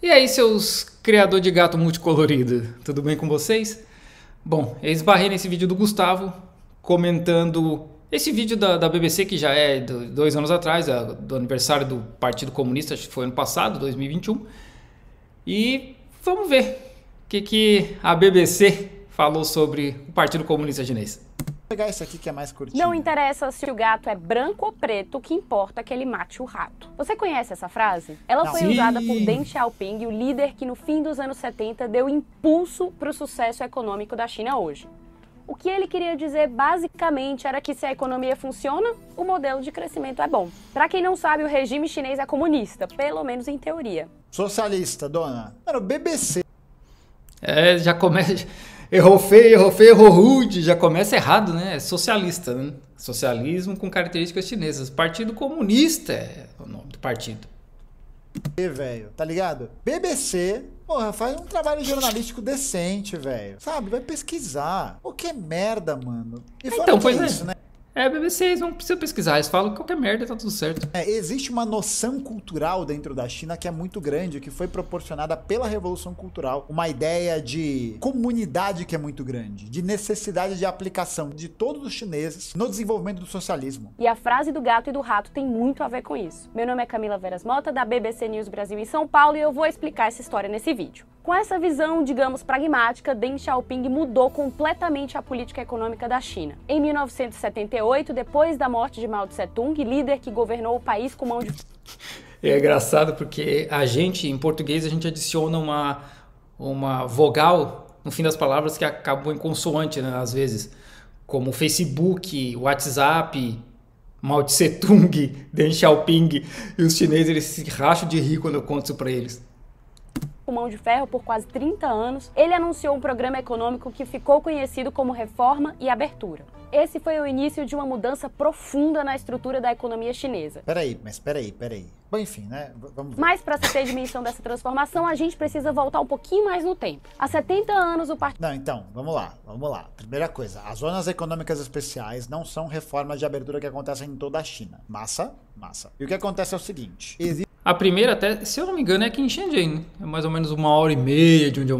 E aí, seus criador de gato multicolorido, tudo bem com vocês? Bom, eu esbarrei nesse vídeo do Gustavo comentando esse vídeo da, da BBC que já é do, dois anos atrás, é do aniversário do Partido Comunista, acho que foi ano passado, 2021. E vamos ver o que, que a BBC falou sobre o Partido Comunista Chinês pegar esse aqui que é mais curtinho. Não interessa se o gato é branco ou preto, o que importa é que ele mate o rato. Você conhece essa frase? Ela Não. foi Sim. usada por Deng Xiaoping, o líder que no fim dos anos 70 deu impulso para o sucesso econômico da China hoje. O que ele queria dizer basicamente era que se a economia funciona, o modelo de crescimento é bom. Para quem não sabe, o regime chinês é comunista, pelo menos em teoria. Socialista, dona. Era o BBC. É, já começa Errou feio, errou feio, errou rude. Já começa errado, né? É socialista, né? Socialismo com características chinesas. Partido Comunista é o nome do partido. E, velho, tá ligado? BBC, porra, faz um trabalho jornalístico decente, velho. Sabe? Vai pesquisar. O que é merda, mano? E então, pois é é. isso, é. né? É, BBC, eles não precisam pesquisar, eles falam qualquer merda tá tudo certo. É, existe uma noção cultural dentro da China que é muito grande, que foi proporcionada pela Revolução Cultural. Uma ideia de comunidade que é muito grande, de necessidade de aplicação de todos os chineses no desenvolvimento do socialismo. E a frase do gato e do rato tem muito a ver com isso. Meu nome é Camila Veras Mota, da BBC News Brasil em São Paulo, e eu vou explicar essa história nesse vídeo. Com essa visão, digamos, pragmática, Deng Xiaoping mudou completamente a política econômica da China. Em 1978, depois da morte de Mao Tse-tung, líder que governou o país com mão de. É engraçado porque a gente, em português, a gente adiciona uma, uma vogal no fim das palavras que acabam em consoante, né, às vezes. Como Facebook, WhatsApp, Mao Tse-tung, Deng Xiaoping. E os chineses, eles se racham de rir quando eu conto isso pra eles pulmão de ferro por quase 30 anos, ele anunciou um programa econômico que ficou conhecido como Reforma e Abertura. Esse foi o início de uma mudança profunda na estrutura da economia chinesa. Peraí, mas peraí, peraí. Bom, enfim, né? vamos ver. Mas para se ter dimensão dessa transformação, a gente precisa voltar um pouquinho mais no tempo. Há 70 anos o partido. Não, então, vamos lá, vamos lá. Primeira coisa, as zonas econômicas especiais não são reformas de abertura que acontecem em toda a China. Massa, massa. E o que acontece é o seguinte: existe a primeira até, se eu não me engano, é aqui em Shenzhen. Né? É mais ou menos uma hora e meia de onde eu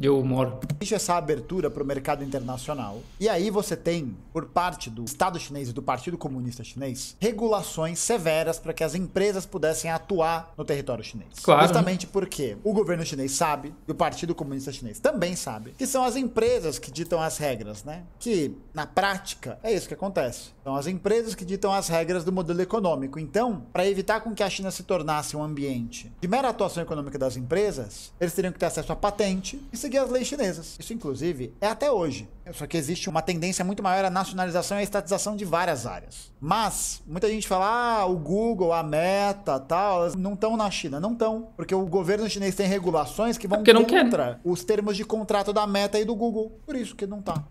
eu moro. Existe essa abertura para o mercado internacional. E aí você tem, por parte do Estado chinês e do Partido Comunista Chinês, regulações severas para que as empresas pudessem atuar no território chinês. Claro. Justamente porque o governo chinês sabe, e o Partido Comunista Chinês também sabe, que são as empresas que ditam as regras, né? Que, na prática, é isso que acontece. São as empresas que ditam as regras do modelo econômico. Então, para evitar com que a China se tornasse um ambiente de mera atuação econômica das empresas, eles teriam que ter acesso à patente e seguir as leis chinesas. Isso, inclusive, é até hoje. Só que existe uma tendência muito maior à nacionalização e à estatização de várias áreas. Mas, muita gente fala, ah, o Google, a Meta, tal, não estão na China. Não estão. Porque o governo chinês tem regulações que é vão contra né? os termos de contrato da Meta e do Google. Por isso que não tá.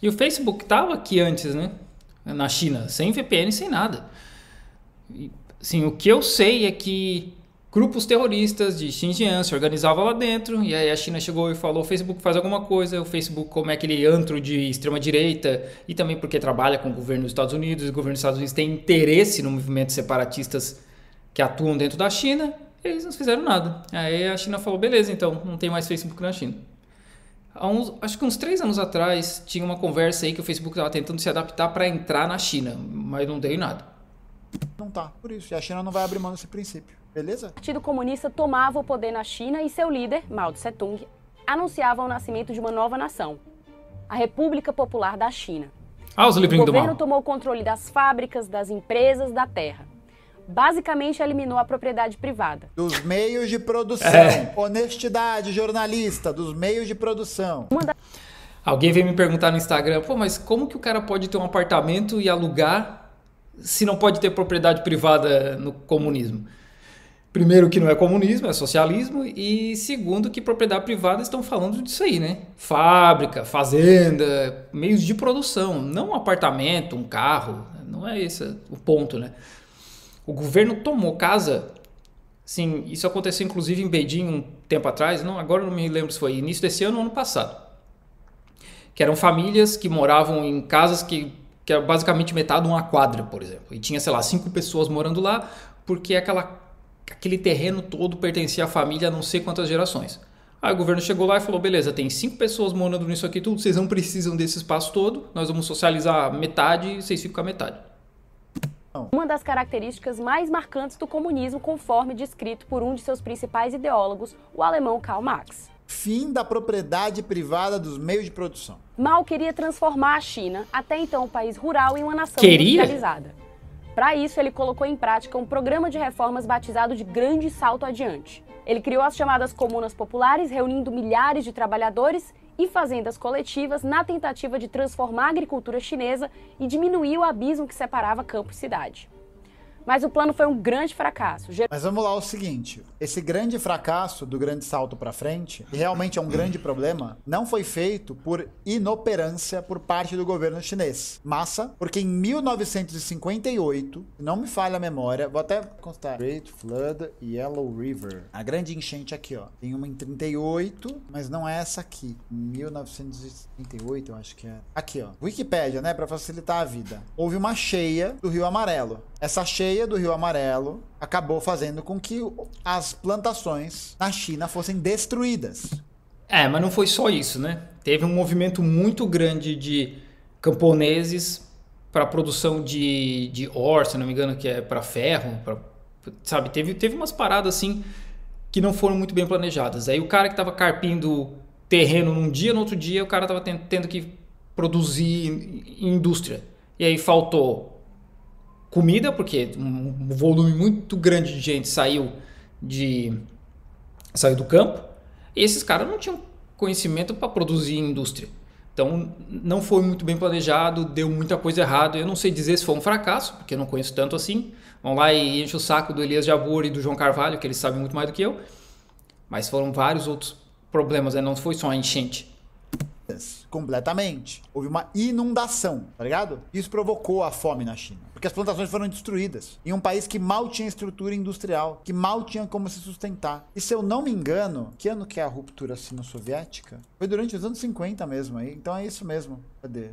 E o Facebook estava aqui antes, né? Na China, sem VPN, sem nada. Sim, o que eu sei é que grupos terroristas de Xinjiang se organizavam lá dentro, e aí a China chegou e falou: o Facebook faz alguma coisa, o Facebook, como é aquele antro de extrema-direita, e também porque trabalha com o governo dos Estados Unidos, e o governo dos Estados Unidos tem interesse no movimento separatistas que atuam dentro da China, eles não fizeram nada. Aí a China falou: beleza, então, não tem mais Facebook na China. Uns, acho que uns três anos atrás tinha uma conversa aí que o Facebook estava tentando se adaptar para entrar na China, mas não deu em nada. Não tá, por isso. E a China não vai abrir mão desse princípio. Beleza? O Partido Comunista tomava o poder na China e seu líder, Mao Tse-tung, anunciava o nascimento de uma nova nação, a República Popular da China. Ah, os livrinhos do mal. O governo tomou o controle das fábricas, das empresas, da terra. Basicamente, eliminou a propriedade privada. Dos meios de produção. É. Honestidade, jornalista, dos meios de produção. Da... Alguém veio me perguntar no Instagram, pô, mas como que o cara pode ter um apartamento e alugar se não pode ter propriedade privada no comunismo? primeiro que não é comunismo, é socialismo, e segundo que propriedade privada estão falando disso aí, né? Fábrica, fazenda, meios de produção, não um apartamento, um carro, né? não é esse o ponto, né? O governo tomou casa, sim, isso aconteceu inclusive em Beijing um tempo atrás, não, agora não me lembro se foi início desse ano ou ano passado, que eram famílias que moravam em casas que que era é basicamente metade de uma quadra, por exemplo. E tinha, sei lá, cinco pessoas morando lá, porque aquela aquele terreno todo pertencia à família há não sei quantas gerações. Aí o governo chegou lá e falou: beleza, tem cinco pessoas morando nisso aqui tudo, vocês não precisam desse espaço todo, nós vamos socializar metade e vocês ficam com a metade. Uma das características mais marcantes do comunismo, conforme descrito por um de seus principais ideólogos, o alemão Karl Marx. Fim da propriedade privada dos meios de produção. Mao queria transformar a China, até então um país rural, em uma nação industrializada. Para isso, ele colocou em prática um programa de reformas batizado de Grande Salto Adiante. Ele criou as chamadas comunas populares, reunindo milhares de trabalhadores e fazendas coletivas na tentativa de transformar a agricultura chinesa e diminuir o abismo que separava campo e cidade. Mas o plano foi um grande fracasso. Mas vamos lá o seguinte: esse grande fracasso do grande salto para frente, que realmente é um grande problema, não foi feito por inoperância por parte do governo chinês. Massa, porque em 1958, não me falha a memória, vou até constar: Great Flood Yellow River. A grande enchente aqui, ó. Tem uma em 38, mas não é essa aqui. Em 1938, eu acho que é. Aqui, ó. Wikipédia, né? Para facilitar a vida. Houve uma cheia do Rio Amarelo. Essa cheia cheia do Rio Amarelo acabou fazendo com que as plantações na China fossem destruídas. É, mas não foi só isso, né? Teve um movimento muito grande de camponeses para produção de, de or, se não me engano, que é para ferro, pra, sabe? Teve, teve umas paradas assim que não foram muito bem planejadas. Aí o cara que estava carpindo terreno num dia, no outro dia o cara estava tendo que produzir indústria. E aí faltou comida, porque um volume muito grande de gente saiu de saiu do campo. E esses caras não tinham conhecimento para produzir indústria. Então, não foi muito bem planejado, deu muita coisa errada. Eu não sei dizer se foi um fracasso, porque eu não conheço tanto assim. Vão lá e enche o saco do Elias Jabur e do João Carvalho, que eles sabem muito mais do que eu. Mas foram vários outros problemas, né? não foi só a enchente. Yes completamente. Houve uma inundação, tá ligado? Isso provocou a fome na China, porque as plantações foram destruídas. Em um país que mal tinha estrutura industrial, que mal tinha como se sustentar. E se eu não me engano, que ano que é a ruptura sino-soviética? Foi durante os anos 50 mesmo aí. Então é isso mesmo. Cadê?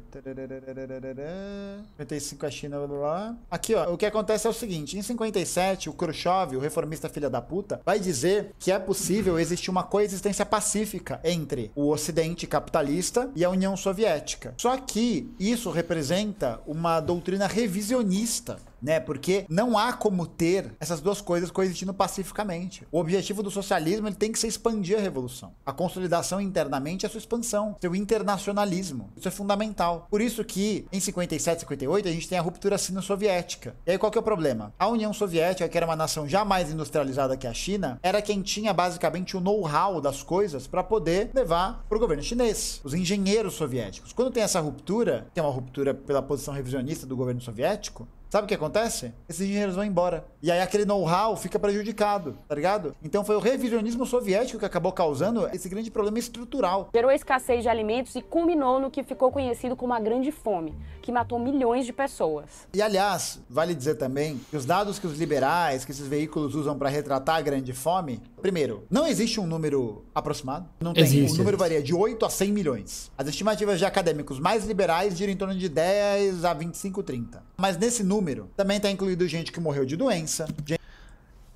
55 a China, blá, blá. Aqui, ó. O que acontece é o seguinte: em 57, o Khrushchev, o reformista filha da puta, vai dizer que é possível existir uma coexistência pacífica entre o Ocidente capitalista e a a União Soviética. Só que isso representa uma doutrina revisionista né? Porque não há como ter essas duas coisas coexistindo pacificamente. O objetivo do socialismo ele tem que ser expandir a revolução. A consolidação internamente é a sua expansão, seu internacionalismo. Isso é fundamental. Por isso que em 57, 58 a gente tem a ruptura sino-soviética. E aí qual que é o problema? A União Soviética, que era uma nação já mais industrializada que é a China, era quem tinha basicamente o know-how das coisas para poder levar para o governo chinês, os engenheiros soviéticos. Quando tem essa ruptura, tem é uma ruptura pela posição revisionista do governo soviético, Sabe o que acontece? Esses engenheiros vão embora. E aí aquele know-how fica prejudicado, tá ligado? Então foi o revisionismo soviético que acabou causando esse grande problema estrutural. Gerou a escassez de alimentos e culminou no que ficou conhecido como a Grande Fome, que matou milhões de pessoas. E aliás, vale dizer também que os dados que os liberais, que esses veículos usam para retratar a Grande Fome, Primeiro, não existe um número aproximado. Não tem. Existe, o número existe. varia de 8 a 100 milhões. As estimativas de acadêmicos mais liberais giram em torno de 10 a 25, 30. Mas nesse número também está incluído gente que morreu de doença. Gente...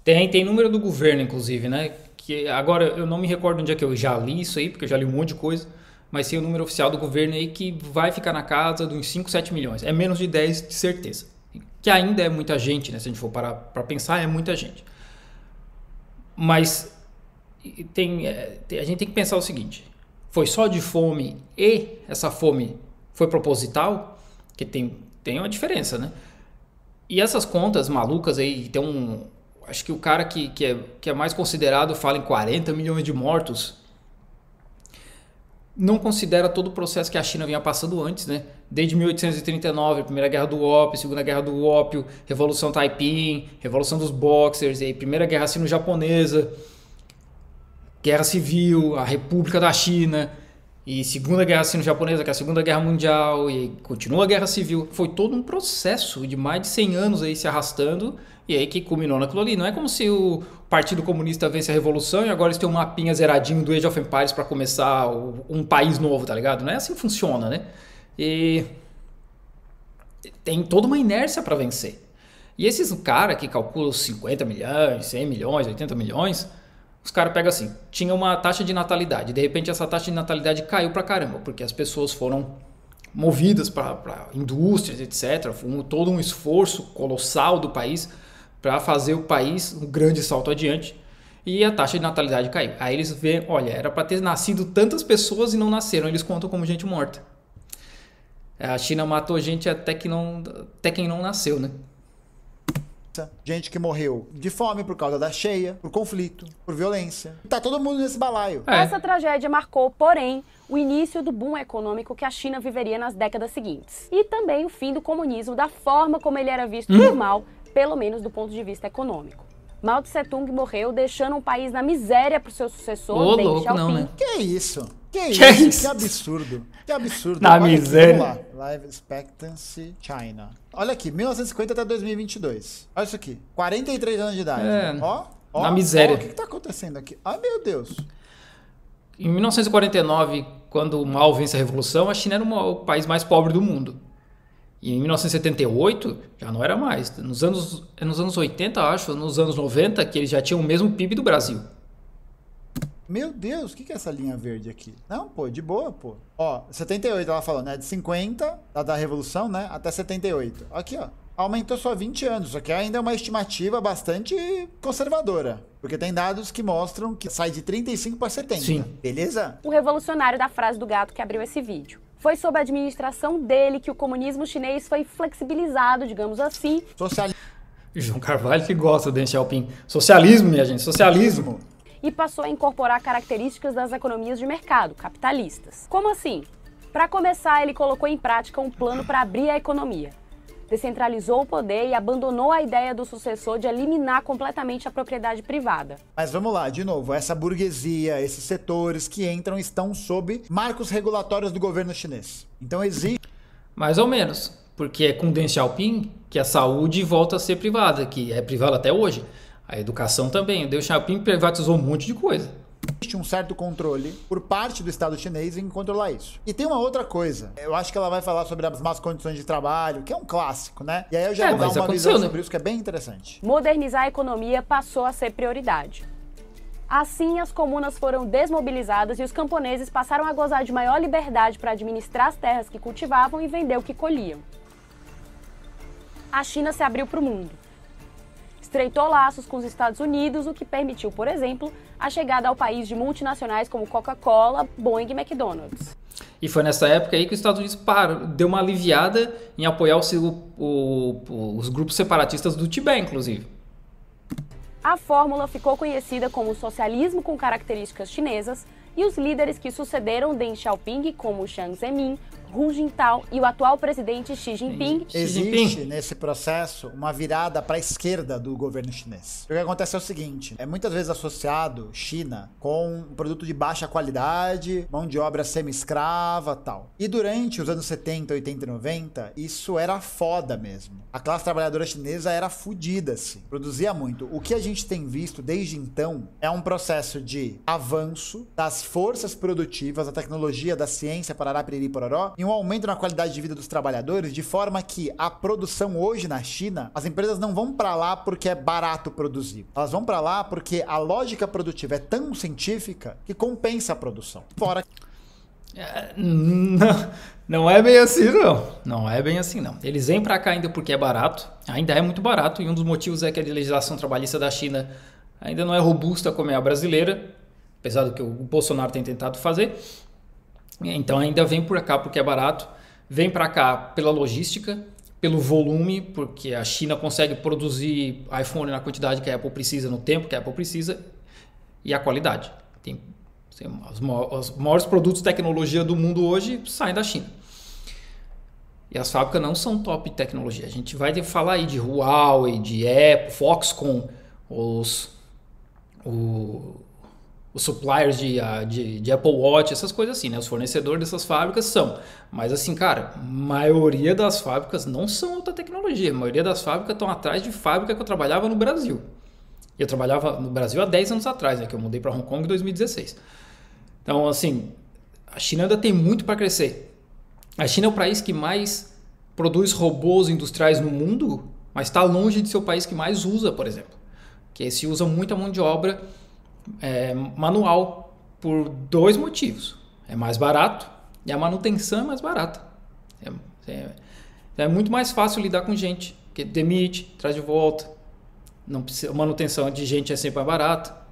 Tem, tem número do governo, inclusive, né? Que agora eu não me recordo onde é que eu já li isso aí, porque eu já li um monte de coisa mas tem o número oficial do governo aí que vai ficar na casa dos 5, 7 milhões. É menos de 10 de certeza. Que ainda é muita gente, né? Se a gente for parar para pensar, é muita gente. Mas é, tem, a gente tem que pensar o seguinte: foi só de fome e essa fome foi proposital? Que tem, tem uma diferença, né? E essas contas malucas aí, tem um. Acho que o cara que, que, é, que é mais considerado fala em 40 milhões de mortos não considera todo o processo que a China vinha passando antes, né? Desde 1839, Primeira Guerra do Ópio, Segunda Guerra do Ópio, Revolução Taiping, Revolução dos Boxers, e aí Primeira Guerra Sino-Japonesa, Guerra Civil, a República da China e Segunda Guerra Sino-Japonesa, que é a Segunda Guerra Mundial, e continua a Guerra Civil. Foi todo um processo de mais de 100 anos aí se arrastando, e aí que culminou naquilo ali. Não é como se o Partido Comunista vence a Revolução e agora eles têm um mapinha zeradinho do Age of Empires para começar um país novo, tá ligado? Não é assim que funciona, né? E tem toda uma inércia para vencer. E esses cara que calcula 50 milhões, 100 milhões, 80 milhões os caras pegam assim, tinha uma taxa de natalidade, de repente essa taxa de natalidade caiu pra caramba, porque as pessoas foram movidas para indústrias, etc. Foi um, todo um esforço colossal do país para fazer o país um grande salto adiante e a taxa de natalidade caiu. Aí eles veem, olha, era para ter nascido tantas pessoas e não nasceram, eles contam como gente morta. A China matou gente até, que não, até quem não nasceu, né? gente que morreu de fome por causa da cheia, por conflito, por violência. Tá todo mundo nesse balaio. É. Essa tragédia marcou, porém, o início do boom econômico que a China viveria nas décadas seguintes. E também o fim do comunismo, da forma como ele era visto hum? por mal, pelo menos do ponto de vista econômico. Mao Tse-tung morreu deixando um país na miséria para o seu sucessor, Deng Xiaoping. né? Que é isso? Que, isso? Que absurdo. Que absurdo. Na Olha miséria. Aqui, vamos lá. Live Expectancy China. Olha aqui, 1950 até 2022. Olha isso aqui. 43 anos de idade. É. Ó, ó. Na miséria. Ó, o que, está acontecendo aqui? Ai, meu Deus. Em 1949, quando Mao vence a Revolução, a China era uma, o país mais pobre do mundo. E em 1978, já não era mais. Nos anos, é nos anos 80, acho, nos anos 90, que eles já tinham o mesmo PIB do Brasil. Meu Deus, o que, que é essa linha verde aqui? Não, pô, de boa, pô. Ó, 78 ela falou, né? De 50, da, da revolução, né? Até 78. Aqui, ó. Aumentou só 20 anos, só que é ainda é uma estimativa bastante conservadora. Porque tem dados que mostram que sai de 35 para 70. Sim. Beleza? O revolucionário da frase do gato que abriu esse vídeo. Foi sob a administração dele que o comunismo chinês foi flexibilizado, digamos assim. Socialismo. João Carvalho que gosta do Deng Xiaoping. Socialismo, minha gente, socialismo e passou a incorporar características das economias de mercado, capitalistas. Como assim? Para começar, ele colocou em prática um plano para abrir a economia. Descentralizou o poder e abandonou a ideia do sucessor de eliminar completamente a propriedade privada. Mas vamos lá, de novo, essa burguesia, esses setores que entram estão sob marcos regulatórios do governo chinês. Então existe. Mais ou menos, porque é com Deng Xiaoping que a saúde volta a ser privada, que é privada até hoje. A educação também. O Deng Xiaoping privatizou um monte de coisa. Existe um certo controle por parte do Estado chinês em controlar isso. E tem uma outra coisa. Eu acho que ela vai falar sobre as más condições de trabalho, que é um clássico, né? E aí eu já é, vou dar uma visão né? sobre isso que é bem interessante. Modernizar a economia passou a ser prioridade. Assim, as comunas foram desmobilizadas e os camponeses passaram a gozar de maior liberdade para administrar as terras que cultivavam e vender o que colhiam. A China se abriu para o mundo estreitou laços com os Estados Unidos, o que permitiu, por exemplo, a chegada ao país de multinacionais como Coca-Cola, Boeing e McDonald's. E foi nessa época aí que os Estados Unidos parou, deu uma aliviada em apoiar os, o, os grupos separatistas do Tibete, inclusive. A fórmula ficou conhecida como socialismo com características chinesas e os líderes que sucederam Deng Xiaoping, como Xi Zemin, Hu Jintao e o atual presidente Xi Jinping. Existe nesse processo uma virada para a esquerda do governo chinês. O que acontece é o seguinte: é muitas vezes associado China com um produto de baixa qualidade, mão de obra semi-escrava tal. E durante os anos 70, 80 e 90, isso era foda mesmo. A classe trabalhadora chinesa era fodida, se produzia muito. O que a gente tem visto desde então é um processo de avanço das forças produtivas, da tecnologia, da ciência, parará, piriri, pororó, em um aumento na qualidade de vida dos trabalhadores, de forma que a produção hoje na China, as empresas não vão para lá porque é barato produzir. Elas vão para lá porque a lógica produtiva é tão científica que compensa a produção. Fora é, não, não é bem assim, não. Não é bem assim, não. Eles vêm para cá ainda porque é barato, ainda é muito barato, e um dos motivos é que a legislação trabalhista da China ainda não é robusta como é a brasileira, apesar do que o Bolsonaro tem tentado fazer. Então ainda vem por cá porque é barato, vem para cá pela logística, pelo volume, porque a China consegue produzir iPhone na quantidade que a Apple precisa, no tempo que a Apple precisa, e a qualidade. Tem, tem os, maiores, os maiores produtos de tecnologia do mundo hoje saem da China. E as fábricas não são top tecnologia. A gente vai falar aí de Huawei, de Apple, Foxconn, os, o, os suppliers de, ah, de, de, Apple Watch, essas coisas assim, né? Os fornecedores dessas fábricas são. Mas assim, cara, maioria das fábricas não são alta tecnologia. A maioria das fábricas estão atrás de fábrica que eu trabalhava no Brasil. Eu trabalhava no Brasil há 10 anos atrás, né? Que eu mudei para Hong Kong em 2016. Então, assim, a China ainda tem muito para crescer. A China é o país que mais produz robôs industriais no mundo, mas está longe de ser o país que mais usa, por exemplo. Que se usa muita mão de obra é, manual por dois motivos. É mais barato e a manutenção é mais barata. É, é, é muito mais fácil lidar com gente, que demite, traz de volta. Não precisa, manutenção de gente é sempre mais barata.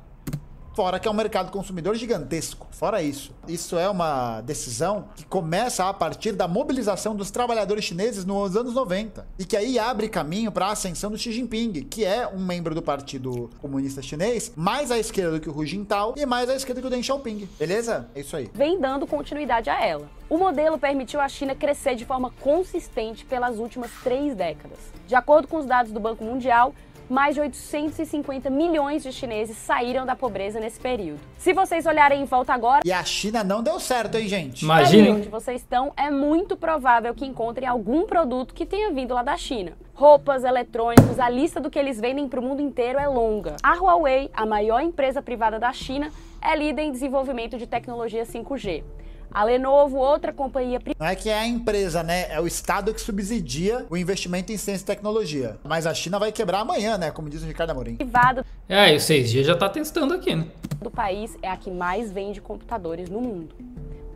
Fora que é um mercado consumidor gigantesco. Fora isso. Isso é uma decisão que começa a partir da mobilização dos trabalhadores chineses nos anos 90. E que aí abre caminho para a ascensão do Xi Jinping, que é um membro do Partido Comunista Chinês, mais à esquerda do que o Hu Jintao e mais à esquerda que o Deng Xiaoping. Beleza? É isso aí. Vem dando continuidade a ela. O modelo permitiu à China crescer de forma consistente pelas últimas três décadas. De acordo com os dados do Banco Mundial, mais de 850 milhões de chineses saíram da pobreza nesse período. Se vocês olharem em volta agora. E a China não deu certo, hein, gente? Imagina. Onde vocês estão, é muito provável que encontrem algum produto que tenha vindo lá da China. Roupas, eletrônicos, a lista do que eles vendem para o mundo inteiro é longa. A Huawei, a maior empresa privada da China, é líder em desenvolvimento de tecnologia 5G. A Lenovo, outra companhia... Não é que é a empresa, né? É o Estado que subsidia o investimento em ciência e tecnologia. Mas a China vai quebrar amanhã, né? Como diz o Ricardo Amorim. Privado. É, e o 6G já tá testando aqui, né? Do país é a que mais vende computadores no mundo.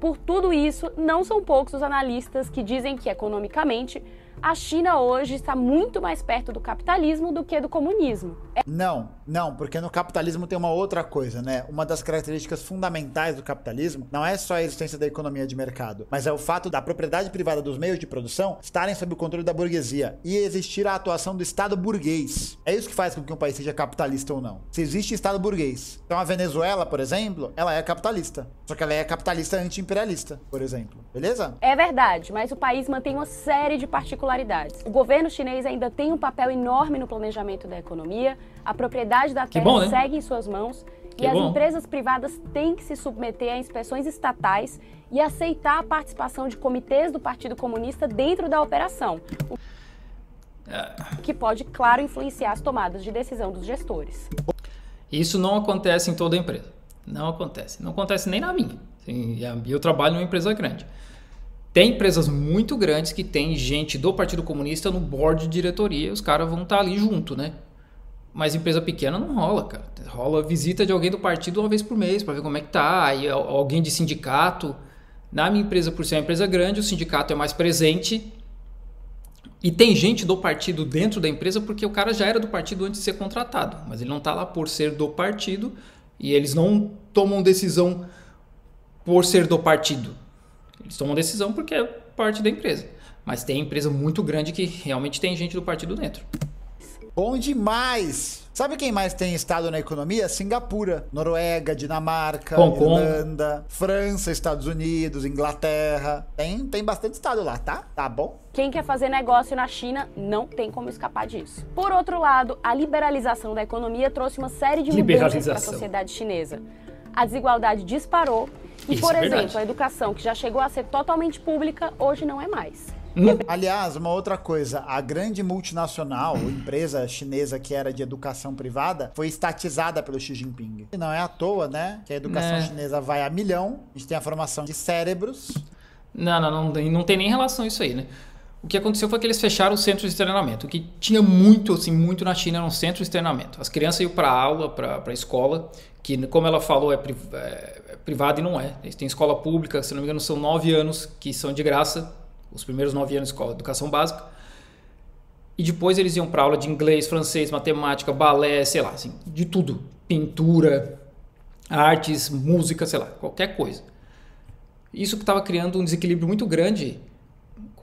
Por tudo isso, não são poucos os analistas que dizem que, economicamente, a China hoje está muito mais perto do capitalismo do que do comunismo. É... Não, não, porque no capitalismo tem uma outra coisa, né? Uma das características fundamentais do capitalismo não é só a existência da economia de mercado, mas é o fato da propriedade privada dos meios de produção estarem sob o controle da burguesia e existir a atuação do Estado burguês. É isso que faz com que um país seja capitalista ou não. Se existe Estado burguês. Então a Venezuela, por exemplo, ela é capitalista. Só que ela é capitalista anti-imperialista, por exemplo. Beleza? É verdade, mas o país mantém uma série de partículas particularidades. O governo chinês ainda tem um papel enorme no planejamento da economia, a propriedade da terra bom, né? segue em suas mãos que e as empresas privadas têm que se submeter a inspeções estatais e aceitar a participação de comitês do Partido Comunista dentro da operação. O é. que pode, claro, influenciar as tomadas de decisão dos gestores. Isso não acontece em toda empresa. Não acontece. Não acontece nem na minha. E eu trabalho em uma empresa grande. Tem empresas muito grandes que tem gente do Partido Comunista no board de diretoria, os caras vão estar tá ali junto, né? Mas empresa pequena não rola, cara. Rola visita de alguém do partido uma vez por mês para ver como é que tá, aí alguém de sindicato. Na minha empresa, por ser uma empresa grande, o sindicato é mais presente. E tem gente do partido dentro da empresa porque o cara já era do partido antes de ser contratado, mas ele não tá lá por ser do partido e eles não tomam decisão por ser do partido. Eles tomam decisão porque é parte da empresa. Mas tem empresa muito grande que realmente tem gente do partido dentro. Bom demais! Sabe quem mais tem estado na economia? Singapura, Noruega, Dinamarca, Hong Irlanda, Kong. França, Estados Unidos, Inglaterra. Tem, tem bastante estado lá, tá? Tá bom? Quem quer fazer negócio na China não tem como escapar disso. Por outro lado, a liberalização da economia trouxe uma série de mudanças para a sociedade chinesa. A desigualdade disparou e, Isso por é exemplo, a educação, que já chegou a ser totalmente pública, hoje não é mais. Hum. Aliás, uma outra coisa, a grande multinacional, empresa chinesa que era de educação privada, foi estatizada pelo Xi Jinping. E não é à toa, né? Que a educação é. chinesa vai a milhão, a gente tem a formação de cérebros. Não, não, não, não tem nem relação isso aí, né? o que aconteceu foi que eles fecharam os centros de treinamento. O que tinha muito, assim, muito na China eram centros de treinamento. As crianças iam para aula, para a escola, que, como ela falou, é, priv é, é privada e não é. Eles têm escola pública, se não me engano, são nove anos que são de graça, os primeiros nove anos de escola, educação básica. E depois eles iam para aula de inglês, francês, matemática, balé, sei lá, assim, de tudo. Pintura, artes, música, sei lá, qualquer coisa. Isso que estava criando um desequilíbrio muito grande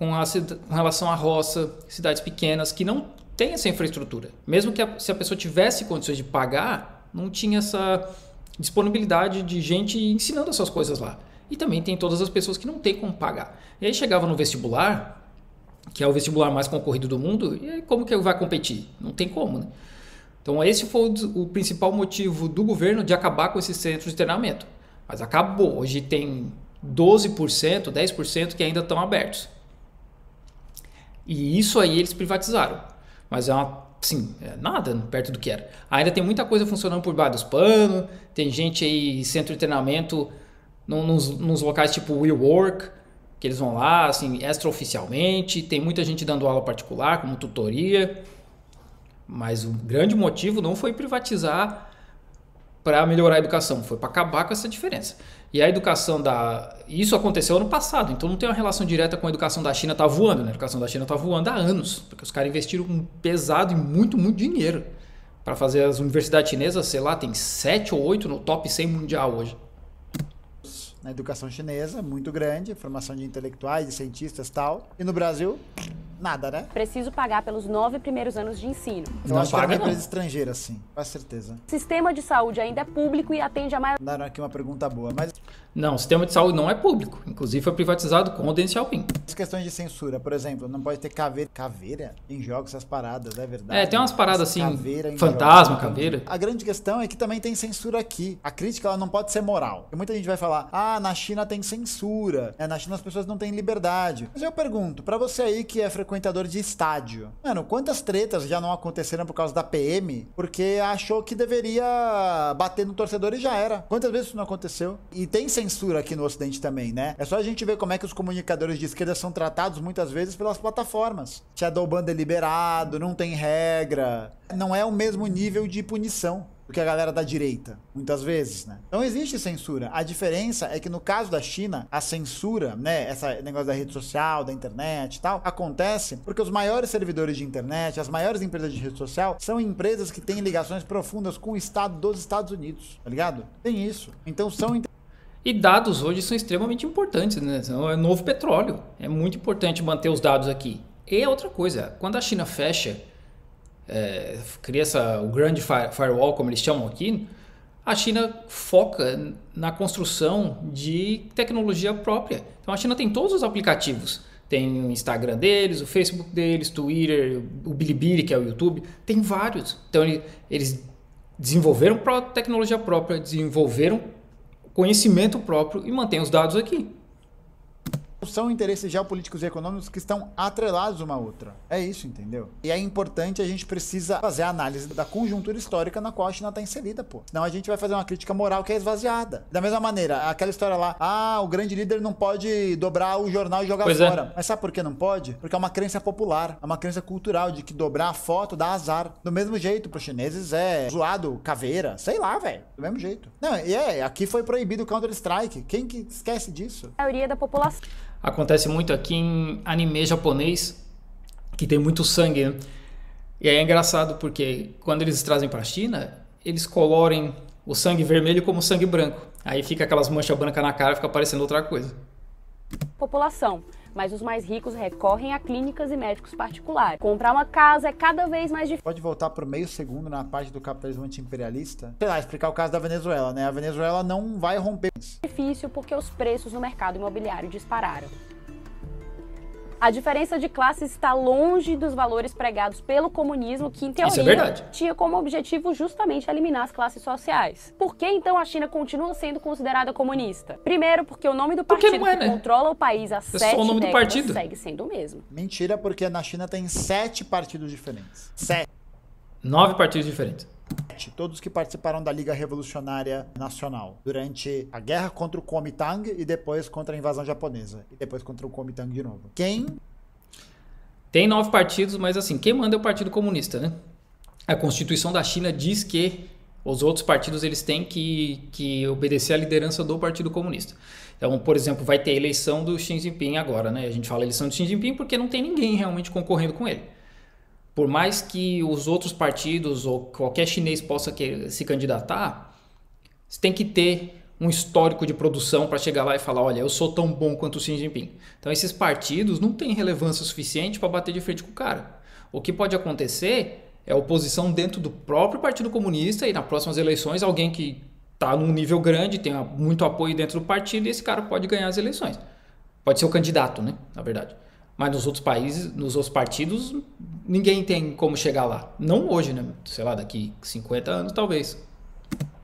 com, a, com relação à roça, cidades pequenas que não têm essa infraestrutura. Mesmo que a, se a pessoa tivesse condições de pagar, não tinha essa disponibilidade de gente ensinando essas coisas lá. E também tem todas as pessoas que não têm como pagar. E aí chegava no vestibular, que é o vestibular mais concorrido do mundo, e aí como que vai competir? Não tem como, né? Então esse foi o principal motivo do governo de acabar com esses centros de treinamento. Mas acabou. Hoje tem 12%, 10% que ainda estão abertos. E isso aí eles privatizaram. Mas é uma sim, é nada perto do que era. Ainda tem muita coisa funcionando por baixo dos panos, tem gente aí, centro de treinamento, nos, nos, locais tipo WeWork, que eles vão lá, assim, extraoficialmente, tem muita gente dando aula particular, como tutoria, mas o grande motivo não foi privatizar para melhorar a educação, foi para acabar com essa diferença. E a educação da. Isso aconteceu ano passado, então não tem uma relação direta com a educação da China tá voando, né? A educação da China tá voando há anos, porque os caras investiram um pesado e muito, muito dinheiro para fazer as universidades chinesas, sei lá, tem 7 ou 8 no top 100 mundial hoje. Na educação chinesa, muito grande, formação de intelectuais, de cientistas tal. E no Brasil, Nada, né? Preciso pagar pelos nove primeiros anos de ensino. Eu não acho paga, que é uma empresa estrangeira, sim. Com certeza. Sistema de saúde ainda é público e atende a maior... Daram aqui uma pergunta boa, mas... Não, o sistema de saúde não é público. Inclusive foi privatizado com o Denzel Pin. As questões de censura, por exemplo, não pode ter caveira, caveira em jogos, essas paradas, é verdade? É, tem umas né? paradas assim, caveira fantasma, jogos, caveira. A grande questão é que também tem censura aqui. A crítica, ela não pode ser moral. E muita gente vai falar, ah, na China tem censura, é, na China as pessoas não têm liberdade. Mas eu pergunto, para você aí que é frequente frequentador de estádio. Mano, quantas tretas já não aconteceram por causa da PM? Porque achou que deveria bater no torcedor e já era. Quantas vezes isso não aconteceu? E tem censura aqui no Ocidente também, né? É só a gente ver como é que os comunicadores de esquerda são tratados muitas vezes pelas plataformas. Shadowban é liberado, não tem regra. Não é o mesmo nível de punição do que a galera da direita, muitas vezes, né? Então existe censura. A diferença é que no caso da China, a censura, né, esse negócio da rede social, da internet e tal, acontece porque os maiores servidores de internet, as maiores empresas de rede social, são empresas que têm ligações profundas com o Estado dos Estados Unidos, tá ligado? Tem isso. Então são e dados hoje são extremamente importantes, né? É novo petróleo. É muito importante manter os dados aqui. E é outra coisa, quando a China fecha é, cria essa, o grande firewall, como eles chamam aqui, a China foca na construção de tecnologia própria. Então a China tem todos os aplicativos. Tem o Instagram deles, o Facebook deles, Twitter, o Bilibili, que é o YouTube, tem vários. Então eles desenvolveram tecnologia própria, desenvolveram conhecimento próprio e mantêm os dados aqui são interesses geopolíticos e econômicos que estão atrelados uma à outra. É isso, entendeu? E é importante, a gente precisa fazer a análise da conjuntura histórica na qual a China está inserida, pô. Senão a gente vai fazer uma crítica moral que é esvaziada. Da mesma maneira, aquela história lá, ah, o grande líder não pode dobrar o jornal e jogar pois é. fora. É. Mas sabe por que não pode? Porque é uma crença popular, é uma crença cultural de que dobrar a foto dá azar. Do mesmo jeito, para os chineses é zoado, caveira, sei lá, velho. Do mesmo jeito. Não, e é, aqui foi proibido o Counter-Strike. Quem que esquece disso? A maioria da população acontece muito aqui em anime japonês, que tem muito sangue. Né? E aí é engraçado porque quando eles trazem para a China, eles colorem o sangue vermelho como sangue branco. Aí fica aquelas manchas brancas na cara, fica parecendo outra coisa. População mas os mais ricos recorrem a clínicas e médicos particulares. Comprar uma casa é cada vez mais difícil. Pode voltar para o meio segundo na parte do capitalismo antiimperialista? Sei lá, explicar o caso da Venezuela, né? A Venezuela não vai romper. Difícil porque os preços no mercado imobiliário dispararam. A diferença de classe está longe dos valores pregados pelo comunismo, que em é teoria é tinha como objetivo justamente eliminar as classes sociais. Por que então a China continua sendo considerada comunista? Primeiro, porque o nome do partido é, né? que controla o país há é sete o nome do partido. segue sendo o mesmo. Mentira, porque na China tem sete partidos diferentes. Sete. Nove partidos diferentes. Todos que participaram da Liga Revolucionária Nacional durante a guerra contra o Kuomintang e depois contra a invasão japonesa. E depois contra o Kuomintang de novo. Quem. Tem nove partidos, mas assim, quem manda é o Partido Comunista, né? A Constituição da China diz que os outros partidos eles têm que, que obedecer à liderança do Partido Comunista. Então, por exemplo, vai ter a eleição do Xi Jinping agora, né? A gente fala eleição do Xi Jinping porque não tem ninguém realmente concorrendo com ele por mais que os outros partidos ou qualquer chinês possa se candidatar, você tem que ter um histórico de produção para chegar lá e falar, olha, eu sou tão bom quanto o Xi Jinping. Então esses partidos não têm relevância suficiente para bater de frente com o cara. O que pode acontecer é oposição dentro do próprio Partido Comunista e nas próximas eleições alguém que está num nível grande, tem muito apoio dentro do partido e esse cara pode ganhar as eleições. Pode ser o candidato, né? Na verdade. Mas nos outros países, nos outros partidos, ninguém tem como chegar lá. Não hoje, né? Sei lá, daqui 50 anos talvez.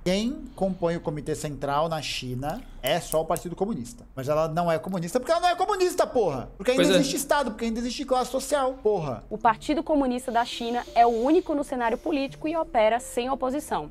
Quem compõe o Comitê Central na China é só o Partido Comunista. Mas ela não é comunista porque ela não é comunista, porra. Porque ainda pois é. existe é. Estado, porque ainda existe classe social, porra. O Partido Comunista da China é o único no cenário político e opera sem oposição.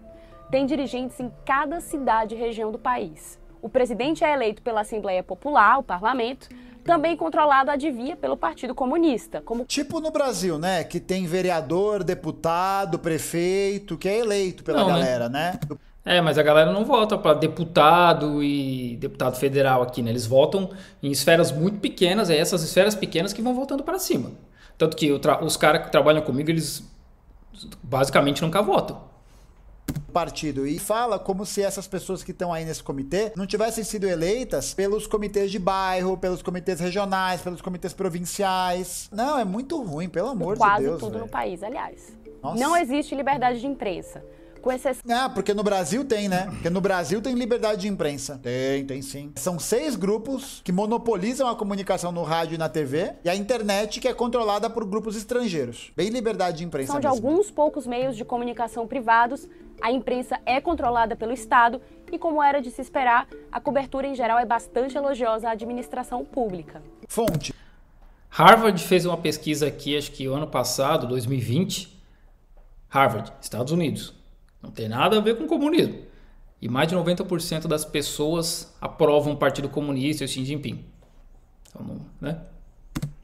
Tem dirigentes em cada cidade e região do país. O presidente é eleito pela Assembleia Popular, o parlamento, também controlado, adivinha, pelo Partido Comunista. Como... Tipo no Brasil, né? Que tem vereador, deputado, prefeito, que é eleito pela não, né? galera, né? né? É, mas a galera não vota para deputado e deputado federal aqui, né? Eles votam em esferas muito pequenas, é essas esferas pequenas que vão voltando para cima. Tanto que os caras que trabalham comigo, eles basicamente nunca votam partido. E fala como se essas pessoas que estão aí nesse comitê não tivessem sido eleitas pelos comitês de bairro, pelos comitês regionais, pelos comitês provinciais. Não, é muito ruim, pelo amor de Deus. Quase tudo véio. no país, aliás. Nossa. Não existe liberdade de imprensa. Com exceção... Ah, porque no Brasil tem, né? Porque no Brasil tem liberdade de imprensa. Tem, tem sim. São seis grupos que monopolizam a comunicação no rádio e na TV e a internet que é controlada por grupos estrangeiros. Bem liberdade de imprensa. São de mesmo. alguns poucos meios de comunicação privados a imprensa é controlada pelo Estado e, como era de se esperar, a cobertura em geral é bastante elogiosa à administração pública. Fonte. Harvard fez uma pesquisa aqui, acho que o ano passado, 2020. Harvard, Estados Unidos. Não tem nada a ver com comunismo. E mais de 90% das pessoas aprovam o Partido Comunista e o Xi Jinping. Então, né?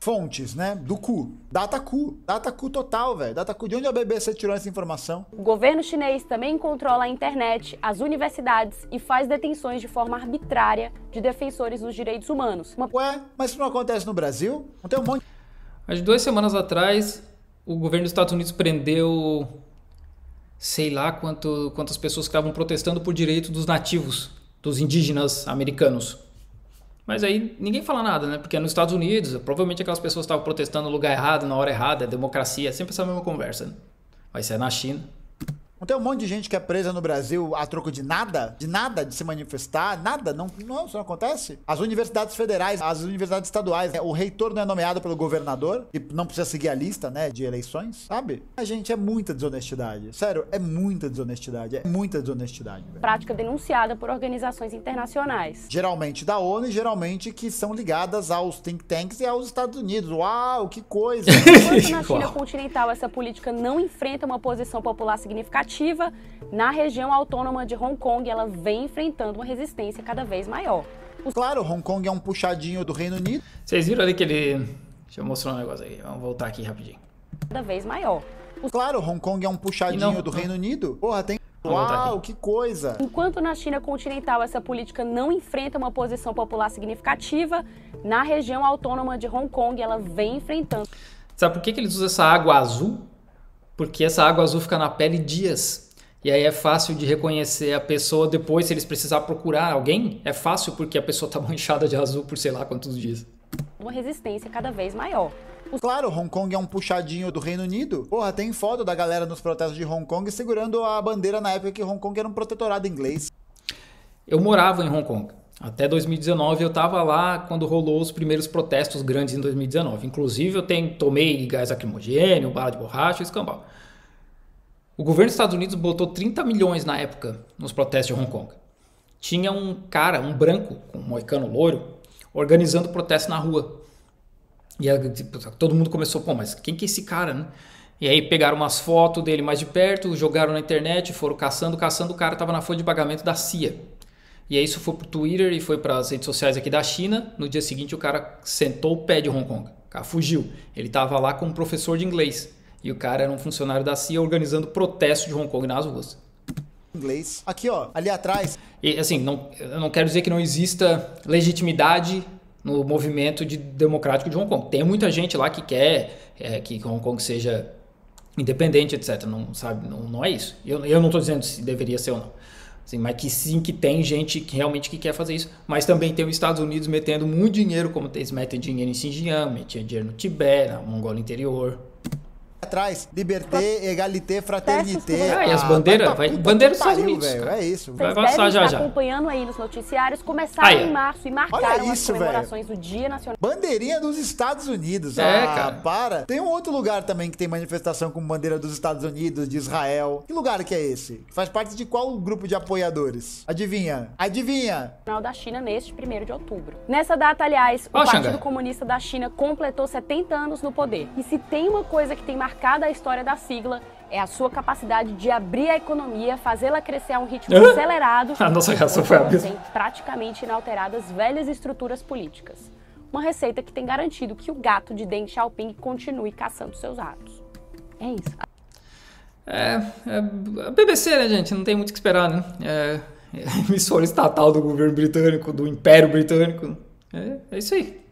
fontes, né? Do cu. Data cu. Data cu total, velho. Data cu. De onde a BBC tirou essa informação? O governo chinês também controla a internet, as universidades e faz detenções de forma arbitrária de defensores dos direitos humanos. Uma... Ué, mas isso não acontece no Brasil? Não tem um monte. As duas semanas atrás, o governo dos Estados Unidos prendeu sei lá quanto, quantas pessoas que estavam protestando por direito dos nativos, dos indígenas americanos. Mas aí ninguém fala nada, né? Porque é nos Estados Unidos, provavelmente aquelas pessoas estavam protestando no lugar errado, na hora errada, é democracia, é sempre essa mesma conversa. Né? Vai é na China. Não tem um monte de gente que é presa no Brasil a troco de nada? De nada? De se manifestar? Nada? Não, não, isso não acontece? As universidades federais, as universidades estaduais, é, o reitor não é nomeado pelo governador e não precisa seguir a lista, né, de eleições, sabe? A gente é muita desonestidade. Sério, é muita desonestidade. É muita desonestidade. Prática denunciada por organizações internacionais. Geralmente da ONU e geralmente que são ligadas aos think tanks e aos Estados Unidos. Uau, que coisa! Enquanto na China continental essa política não enfrenta uma posição popular significativa, na região autônoma de Hong Kong, ela vem enfrentando uma resistência cada vez maior. Claro, Hong Kong é um puxadinho do Reino Unido. Vocês viram ali que ele. Deixa eu mostrar um negócio aqui. Vamos voltar aqui rapidinho. Cada vez maior. Claro, Hong Kong é um puxadinho não... do Reino Unido. Porra, tem. Uau, que coisa! Enquanto na China continental essa política não enfrenta uma posição popular significativa, na região autônoma de Hong Kong ela vem enfrentando. Sabe por que, que eles usam essa água azul? porque essa água azul fica na pele dias. E aí é fácil de reconhecer a pessoa depois, se eles precisar procurar alguém, é fácil porque a pessoa está manchada de azul por sei lá quantos dias. Uma resistência cada vez maior. Claro, Hong Kong é um puxadinho do Reino Unido. Porra, tem foto da galera nos protestos de Hong Kong segurando a bandeira na época que Hong Kong era um protetorado inglês. Eu morava em Hong Kong. Até 2019 eu estava lá quando rolou os primeiros protestos grandes em 2019. Inclusive eu tenho, tomei gás lacrimogênio, bala de borracha, escambau. O governo dos Estados Unidos botou 30 milhões na época nos protestos de Hong Kong. Tinha um cara, um branco, um moicano loiro, organizando protesto na rua. E tipo, todo mundo começou, pô, mas quem que é esse cara, né? E aí pegaram umas fotos dele mais de perto, jogaram na internet, foram caçando, caçando, o cara estava na folha de pagamento da CIA. E aí isso foi pro Twitter e foi para as redes sociais aqui da China. No dia seguinte o cara sentou o pé de Hong Kong. O cara fugiu. Ele estava lá como professor de inglês. E o cara era um funcionário da CIA organizando protesto de Hong Kong nas ruas. Inglês. Aqui, ó, ali atrás. E assim, não, eu não quero dizer que não exista legitimidade no movimento de democrático de Hong Kong. Tem muita gente lá que quer é, que Hong Kong seja independente, etc. Não sabe, não, não é isso. Eu, eu não estou dizendo se deveria ser ou não. Assim, mas que sim, que tem gente que realmente que quer fazer isso. Mas também tem os Estados Unidos metendo muito dinheiro, como eles metem dinheiro em Xinjiang, metiam dinheiro no Tibete, na Mongólia Interior atrás. Liberté, égalité, fraternité. Ah, e as bandeiras? vai, vai, bandeiras são velho. É isso. vai passar já, já. acompanhando aí nos noticiários. Começaram em março e marcaram isso, as comemorações véio. do Dia Nacional. Bandeirinha dos Estados Unidos. É, ah, cara. para. Tem um outro lugar também que tem manifestação com bandeira dos Estados Unidos, de Israel. Que lugar que é esse? Faz parte de qual grupo de apoiadores? Adivinha? Adivinha? final da China neste 1 de outubro. Nessa data, aliás, o Partido Comunista da China completou 70 anos no poder. E se tem uma coisa que tem marcado marcada a história da sigla é a sua capacidade de abrir a economia, fazê-la crescer a um ritmo Hã? acelerado. A nossa reação foi abismo. Tem praticamente inalteradas velhas estruturas políticas. Uma receita que tem garantido que o gato de Deng Xiaoping continue caçando seus ratos. É isso. É, é a é BBC, né, gente? Não tem muito o que esperar, né? É, é emissora estatal do governo britânico, do Império Britânico. é, é isso aí.